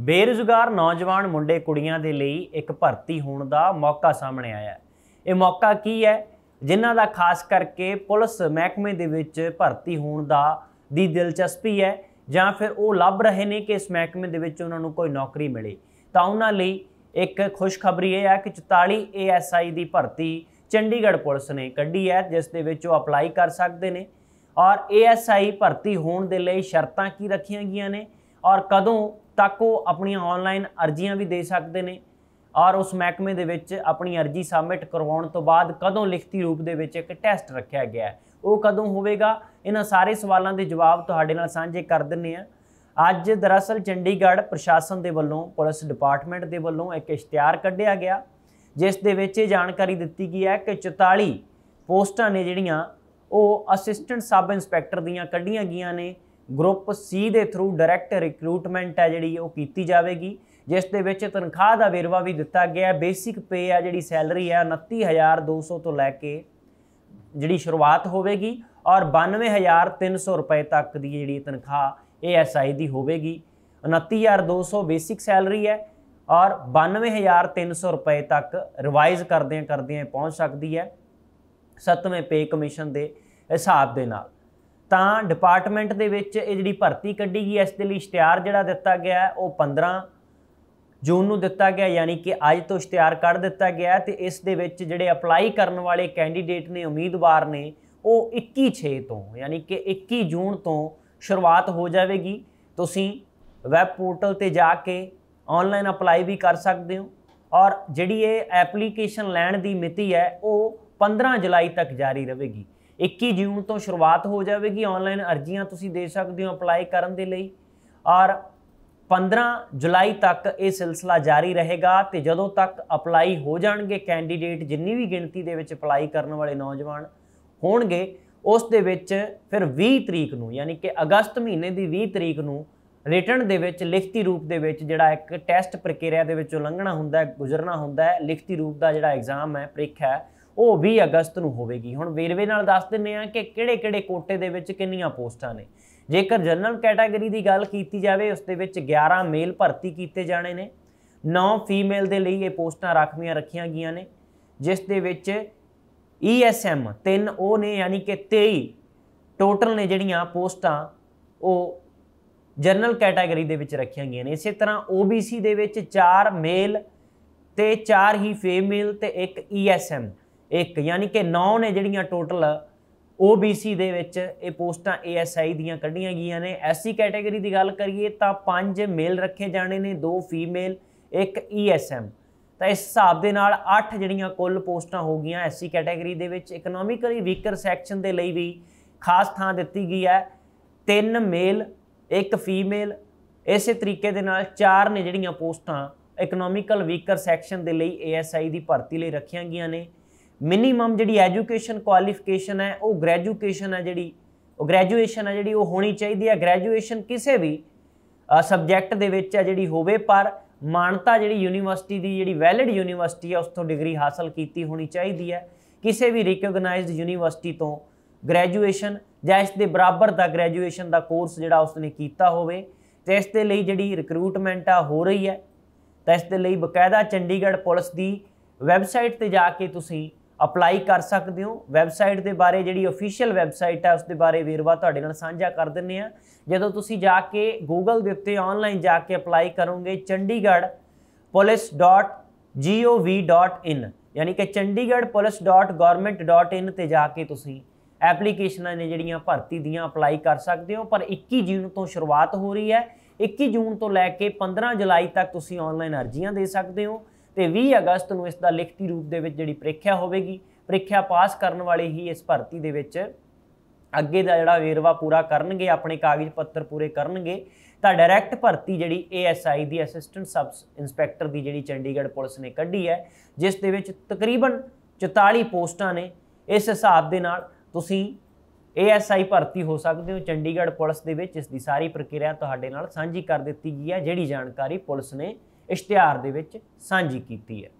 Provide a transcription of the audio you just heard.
ਬੇਰੁਜ਼ਗਾਰ ਨੌਜਵਾਨ ਮੁੰਡੇ ਕੁੜੀਆਂ ਦੇ ਲਈ ਇੱਕ ਭਰਤੀ ਹੋਣ ਦਾ ਮੌਕਾ ਸਾਹਮਣੇ ਆਇਆ ਇਹ ਮੌਕਾ ਕੀ ਹੈ ਜਿਨ੍ਹਾਂ ਦਾ ਖਾਸ ਕਰਕੇ ਪੁਲਿਸ ਮਹਿਕਮੇ ਦੇ ਵਿੱਚ ਭਰਤੀ ਹੋਣ ਦਾ ਦੀ ਦਿਲਚਸਪੀ ਹੈ ਜਾਂ ਫਿਰ ਉਹ ਲੱਭ ਰਹੇ ਨੇ ਕਿ ਇਸ ਮਹਿਕਮੇ ਦੇ ਵਿੱਚ ਉਹਨਾਂ ਨੂੰ ਕੋਈ ਨੌਕਰੀ ਮਿਲੇ ਤਾਂ ਉਹਨਾਂ ਲਈ ਇੱਕ ਖੁਸ਼ਖਬਰੀ ਇਹ ਹੈ ਕਿ 44 ASI ਦੀ ਭਰਤੀ ਚੰਡੀਗੜ੍ਹ ਪੁਲਿਸ ਨੇ ਕੱਢੀ ਹੈ ਜਿਸ ਦੇ ਵਿੱਚ ਉਹ ਅਪਲਾਈ ਕਰ ਸਕਦੇ ਨੇ ਔਰ ASI ਭਰਤੀ ਹੋਣ ਦੇ ਲਈ ਸ਼ਰਤਾਂ ਕੀ ਰੱਖੀਆਂ ਗਈਆਂ ਨੇ ਔਰ ਕਦੋਂ ਤੱਕ ਉਹ ਆਪਣੀਆਂ ਆਨਲਾਈਨ ਅਰਜ਼ੀਆਂ ਵੀ ਦੇ ਸਕਦੇ ਨੇ ਔਰ ਉਸ ਮਹਿਕਮੇ ਦੇ ਵਿੱਚ ਆਪਣੀ ਅਰਜ਼ੀ ਸਬਮਿਟ ਕਰਵਾਉਣ ਤੋਂ ਬਾਅਦ ਕਦੋਂ ਲਿਖਤੀ ਰੂਪ ਦੇ ਵਿੱਚ ਇੱਕ ਟੈਸਟ ਰੱਖਿਆ ਗਿਆ ਹੈ ਉਹ ਕਦੋਂ ਹੋਵੇਗਾ ਇਹਨਾਂ ਸਾਰੇ ਸਵਾਲਾਂ ਦੇ ਜਵਾਬ ਤੁਹਾਡੇ ਨਾਲ ਸਾਂਝੇ ਕਰ ਦਿੰਨੇ ਆ ਅੱਜ ਦਰਅਸਲ ਚੰਡੀਗੜ੍ਹ ਪ੍ਰਸ਼ਾਸਨ ਦੇ ਵੱਲੋਂ ਪੁਲਿਸ ਡਿਪਾਰਟਮੈਂਟ ਦੇ ਵੱਲੋਂ ਇੱਕ ਇਸ਼ਤਿਹਾਰ ਕੱਢਿਆ ਗਿਆ ਜਿਸ ਦੇ ਵਿੱਚ ਇਹ ਜਾਣਕਾਰੀ ਦਿੱਤੀ ਗਈ ਹੈ ਕਿ 44 ਪੋਸਟਾਂ ਨੇ ਜਿਹੜੀਆਂ ਉਹ ਅਸਿਸਟੈਂਟ ਸਬ ਇੰਸਪੈਕਟਰ ਦੀਆਂ ਕੱਢੀਆਂ ਗਈਆਂ ਨੇ ਗਰੁੱਪ ਸੀ ਦੇ ਥਰੂ ਡਾਇਰੈਕਟ ਰਿਕਰੂਟਮੈਂਟ ਹੈ ਜਿਹੜੀ ਉਹ ਕੀਤੀ ਜਾਵੇਗੀ ਜਿਸ ਦੇ ਵਿੱਚ ਤਨਖਾਹ ਦਾ ਵੇਰਵਾ ਵੀ ਦਿੱਤਾ ਗਿਆ ਹੈ ਬੇਸਿਕ ਪੇ ਹੈ ਜਿਹੜੀ ਸੈਲਰੀ ਹੈ 29200 ਤੋਂ ਲੈ ਕੇ ਜਿਹੜੀ ਸ਼ੁਰੂਆਤ ਹੋਵੇਗੀ ਔਰ 92300 ਰੁਪਏ ਤੱਕ ਦੀ ਜਿਹੜੀ ਤਨਖਾਹ ਏਐਸਆਈ ਦੀ ਹੋਵੇਗੀ 29200 ਬੇਸਿਕ ਸੈਲਰੀ ਹੈ ਔਰ 92300 ਰੁਪਏ ਤੱਕ ਰਿਵਾਈਜ਼ ਕਰਦੇ ਕਰਦਿਆਂ ਪਹੁੰਚ ਸਕਦੀ ਹੈ 7ਵੇਂ ਪੇ ਕਮਿਸ਼ਨ ਦੇ ਹਿਸਾਬ ਦੇ ਨਾਲ ਤਾਂ ਡਿਪਾਰਟਮੈਂਟ ਦੇ ਵਿੱਚ ਇਹ ਜਿਹੜੀ ਭਰਤੀ ਕੱਢੀ ਗਈ ਇਸ ਦੇ ਲਈ ਇਸ਼ਤਿਹਾਰ ਜਿਹੜਾ ਦਿੱਤਾ ਗਿਆ ਉਹ 15 ਜੂਨ ਨੂੰ ਦਿੱਤਾ ਗਿਆ ਯਾਨੀ ਕਿ ਅੱਜ ਤੋਂ ਇਸ਼ਤਿਹਾਰ ਕੱਢ ਦਿੱਤਾ ਗਿਆ ਤੇ ਇਸ ਦੇ ਵਿੱਚ ਜਿਹੜੇ ਅਪਲਾਈ ਕਰਨ ਵਾਲੇ ਕੈਂਡੀਡੇਟ ਨੇ ਉਮੀਦਵਾਰ ਨੇ ਉਹ 21 6 ਤੋਂ ਯਾਨੀ ਕਿ 21 ਜੂਨ ਤੋਂ ਸ਼ੁਰੂਆਤ ਹੋ ਜਾਵੇਗੀ ਤੁਸੀਂ ਵੈਬ ਪੋਰਟਲ ਤੇ ਜਾ ਕੇ ਆਨਲਾਈਨ ਅਪਲਾਈ ਵੀ ਕਰ ਸਕਦੇ ਹੋ ਔਰ ਜਿਹੜੀ ਇਹ ਐਪਲੀਕੇਸ਼ਨ ਲੈਣ ਦੀ ਮਿਤੀ ਹੈ ਉਹ 15 ਜੁਲਾਈ ਤੱਕ ਜਾਰੀ ਰਹੇਗੀ 21 ਜੂਨ ਤੋਂ ਸ਼ੁਰੂਆਤ ਹੋ ਜਾਵੇਗੀ ਆਨਲਾਈਨ ਅਰਜ਼ੀਆਂ ਤੁਸੀਂ ਦੇ ਸਕਦੇ ਹੋ ਅਪਲਾਈ ਕਰਨ ਦੇ ਲਈ ਔਰ 15 ਜੁਲਾਈ ਤੱਕ ਇਹ ਸਿਲਸਿਲਾ ਜਾਰੀ ਰਹੇਗਾ ਤੇ ਜਦੋਂ ਤੱਕ ਅਪਲਾਈ ਹੋ ਜਾਣਗੇ ਕੈਂਡੀਡੇਟ ਜਿੰਨੀ ਵੀ ਗਿਣਤੀ ਦੇ ਵਿੱਚ ਅਪਲਾਈ ਕਰਨ ਵਾਲੇ ਨੌਜਵਾਨ ਹੋਣਗੇ ਉਸ ਦੇ ਵਿੱਚ ਫਿਰ 20 ਤਰੀਕ ਨੂੰ ਯਾਨੀ ਕਿ ਅਗਸਤ ਮਹੀਨੇ ਦੀ 20 ਤਰੀਕ ਨੂੰ ਰਿਟਰਨ ਦੇ ਵਿੱਚ ਲਿਖਤੀ ਰੂਪ ਦੇ ਵਿੱਚ ਜਿਹੜਾ ਇੱਕ ਟੈਸਟ ਪ੍ਰਕਿਰਿਆ ਦੇ ਵਿੱਚ ਉਲੰਘਣਾ ਹੁੰਦਾ ਹੈ ਗੁਜ਼ਰਨਾ ਹੁੰਦਾ ਹੈ ਲਿਖਤੀ ਰੂਪ ਦਾ ਜਿਹੜਾ ਐਗਜ਼ਾਮ ਹੈ ਪ੍ਰੀਖਿਆ ਹੈ ਉਹ 20 ਅਗਸਤ ਨੂੰ ਹੋਵੇਗੀ ਹੁਣ ਵੇਰਵੇ ਨਾਲ ਦੱਸ ਦਿੰਨੇ ਆ ਕਿ ਕਿਹੜੇ-ਕਿਹੜੇ ਕੋਟੇ ਦੇ ਵਿੱਚ ਕਿੰਨੀਆਂ ਪੋਸਟਾਂ ਨੇ ਜੇਕਰ ਜਨਰਲ ਕੈਟਾਗਰੀ ਦੀ ਗੱਲ ਕੀਤੀ ਜਾਵੇ ਉਸ ਦੇ ਵਿੱਚ 11 ਮੇਲ ਭਰਤੀ ਕੀਤੇ ਜਾਣੇ ਨੇ 9 ਫੀਮੇਲ ਦੇ ਲਈ ਇਹ ਪੋਸਟਾਂ ਰੱਖੀਆਂ ਰੱਖੀਆਂ ਗਈਆਂ ਨੇ ਜਿਸ ਦੇ ਵਿੱਚ ESM 3 ਉਹ ਨੇ ਯਾਨੀ ਕਿ 23 ਟੋਟਲ ਨੇ ਜਿਹੜੀਆਂ ਪੋਸਟਾਂ ਉਹ ਜਨਰਲ ਕੈਟਾਗਰੀ ਦੇ ਵਿੱਚ ਰੱਖੀਆਂ ਗਈਆਂ ਨੇ ਇਸੇ ਤਰ੍ਹਾਂ OBC ਦੇ ਵਿੱਚ 4 ਮੇਲ ਤੇ 4 ਹੀ ਫੀਮੇਲ ਤੇ ਇੱਕ ESM ਇੱਕ ਯਾਨੀ ਕਿ 9 ਨੇ ਜਿਹੜੀਆਂ ਟੋਟਲ OBC ਦੇ ਵਿੱਚ ਇਹ ਪੋਸਟਾਂ ASI ਦੀਆਂ ਕੱਢੀਆਂ ਗਈਆਂ ਨੇ SC ਕੈਟਾਗਰੀ ਦੀ ਗੱਲ ਕਰੀਏ ਤਾਂ 5 ਮੇਲ ਰੱਖੇ ਜਾਣੇ ਨੇ 2 ਫੀਮੇਲ ਇੱਕ ESM ਤਾਂ ਇਸ ਹਿਸਾਬ ਦੇ ਨਾਲ 8 ਜਿਹੜੀਆਂ ਕੁੱਲ ਪੋਸਟਾਂ ਹੋ ਗਈਆਂ SC ਕੈਟਾਗਰੀ ਦੇ ਵਿੱਚ ਇਕਨੋਮਿਕਲੀ ਵੀਕਰ ਸੈਕਸ਼ਨ ਦੇ ਲਈ ਵੀ ਖਾਸ ਥਾਂ ਦਿੱਤੀ ਗਈ ਹੈ 3 ਮੇਲ ਇੱਕ ਫੀਮੇਲ ਇਸੇ ਤਰੀਕੇ ਦੇ ਨਾਲ 4 ਨੇ ਜਿਹੜੀਆਂ ਪੋਸਟਾਂ ਇਕਨੋਮਿਕਲ ਵੀਕਰ ਸੈਕਸ਼ਨ ਦੇ ਲਈ ASI ਦੀ ਭਰਤੀ ਲਈ ਰੱਖੀਆਂ ਗਈਆਂ ਨੇ ਮਿਨੀਮਮ ਜਿਹੜੀ ਐਜੂਕੇਸ਼ਨ ਕੁਆਲੀਫਿਕੇਸ਼ਨ ਹੈ ਉਹ ਗ੍ਰੈਜੂਏਸ਼ਨ ਹੈ ਜਿਹੜੀ ਉਹ ਗ੍ਰੈਜੂਏਸ਼ਨ ਹੈ ਜਿਹੜੀ ਉਹ ਹੋਣੀ ਚਾਹੀਦੀ ਹੈ ਗ੍ਰੈਜੂਏਸ਼ਨ ਕਿਸੇ ਵੀ ਸਬਜੈਕਟ ਦੇ ਵਿੱਚ ਹੈ ਜਿਹੜੀ ਹੋਵੇ ਪਰ ਮਾਨਤਾ ਜਿਹੜੀ ਯੂਨੀਵਰਸਿਟੀ ਦੀ ਜਿਹੜੀ ਵੈਲਿਡ ਯੂਨੀਵਰਸਿਟੀ ਹੈ ਉਸ ਤੋਂ ਡਿਗਰੀ ਹਾਸਲ ਕੀਤੀ ਹੋਣੀ ਚਾਹੀਦੀ ਹੈ ਕਿਸੇ ਵੀ ਰਿਕਗਨਾਈਜ਼ਡ ਯੂਨੀਵਰਸਿਟੀ ਤੋਂ ਗ੍ਰੈਜੂਏਸ਼ਨ ਜਾਂ ਇਸ ਦੇ ਬਰਾਬਰ ਦਾ ਗ੍ਰੈਜੂਏਸ਼ਨ ਦਾ ਕੋਰਸ ਜਿਹੜਾ ਉਸਨੇ ਕੀਤਾ ਹੋਵੇ ਤੇ ਇਸ ਦੇ ਲਈ ਜਿਹੜੀ ਰਿਕਰੂਟਮੈਂਟ ਆ ਹੋ ਰਹੀ ਹੈ ਤਾਂ ਇਸ ਦੇ ਲਈ ਬਕਾਇਦਾ ਚੰਡੀਗੜ੍ਹ ਪੁਲਿਸ ਦੀ ਵੈਬਸਾਈਟ ਤੇ ਜਾ ਕੇ ਤੁਸੀਂ ਅਪਲਾਈ ਕਰ ਸਕਦੇ ਹੋ ਵੈਬਸਾਈਟ ਦੇ ਬਾਰੇ ਜਿਹੜੀ ਅਫੀਸ਼ੀਅਲ ਵੈਬਸਾਈਟ ਹੈ ਉਸ ਦੇ ਬਾਰੇ ਵੇਰਵਾ ਤੁਹਾਡੇ ਨਾਲ ਸਾਂਝਾ ਕਰ ਦਿੰਨੇ ਆ ਜਦੋਂ ਤੁਸੀਂ ਜਾ ਕੇ Google ਦੇ ਉੱਤੇ ਆਨਲਾਈਨ ਜਾ ਕੇ ਅਪਲਾਈ ਕਰੋਗੇ ਚੰਡੀਗੜ੍ਹ police.gov.in ਯਾਨੀ ਕਿ chandigarhpolice.government.in ਤੇ ਜਾ ਕੇ ਤੁਸੀਂ ਐਪਲੀਕੇਸ਼ਨਾਂ ਨੇ ਜਿਹੜੀਆਂ ਭਰਤੀ ਦੀਆਂ ਅਪਲਾਈ ਕਰ ਸਕਦੇ ਹੋ ਪਰ 21 ਜੂਨ ਤੋਂ ਸ਼ੁਰੂਆਤ ਹੋ ਰਹੀ ਹੈ 21 ਜੂਨ ਤੋਂ ਲੈ ਕੇ 15 ਜੁਲਾਈ ਤੱਕ ਤੁਸੀਂ ਆਨਲਾਈਨ ਅਰਜ਼ੀਆਂ ਦੇ ਸਕਦੇ ਹੋ ਤੇ 20 ਅਗਸਤ ਨੂੰ ਇਸ ਦਾ ਲਿਖਤੀ ਰੂਪ ਦੇ ਵਿੱਚ ਜਿਹੜੀ ਪ੍ਰੀਖਿਆ ਹੋਵੇਗੀ ਪ੍ਰੀਖਿਆ ਪਾਸ ਕਰਨ ਵਾਲੇ ਹੀ ਇਸ ਭਰਤੀ ਦੇ ਵਿੱਚ ਅੱਗੇ ਦਾ ਜਿਹੜਾ ਵੇਰਵਾ ਪੂਰਾ ਕਰਨਗੇ ਆਪਣੇ ਕਾਗਜ਼ ਪੱਤਰ ਪੂਰੇ ਕਰਨਗੇ ਤਾਂ ਡਾਇਰੈਕਟ ਭਰਤੀ ਜਿਹੜੀ ASI ਦੀ ਅਸਿਸਟੈਂਟ ਸਬ ਇੰਸਪੈਕਟਰ ਦੀ ਜਿਹੜੀ ਚੰਡੀਗੜ੍ਹ ਪੁਲਿਸ ਨੇ ਕੱਢੀ ਹੈ ਜਿਸ ਦੇ ਵਿੱਚ ਤਕਰੀਬਨ 44 ਪੋਸਟਾਂ ਨੇ ਇਸ ਹਿਸਾਬ ਦੇ ਨਾਲ ਤੁਸੀਂ ASI ਭਰਤੀ ਹੋ ਸਕਦੇ ਹੋ ਚੰਡੀਗੜ੍ਹ ਪੁਲਿਸ ਦੇ ਵਿੱਚ ਇਸ ਦੀ ਸਾਰੀ ਪ੍ਰਕਿਰਿਆ ਤੁਹਾਡੇ ਨਾਲ ਸਾਂਝੀ ਕਰ ਦਿੱਤੀ ਗਈ ਹੈ ਜਿਹੜੀ ਜਾਣਕਾਰੀ ਪੁਲਿਸ ਨੇ ਇਸ਼ਤਿਹਾਰ ਦੇ ਵਿੱਚ ਸਾਂਝੀ ਕੀਤੀ ਹੈ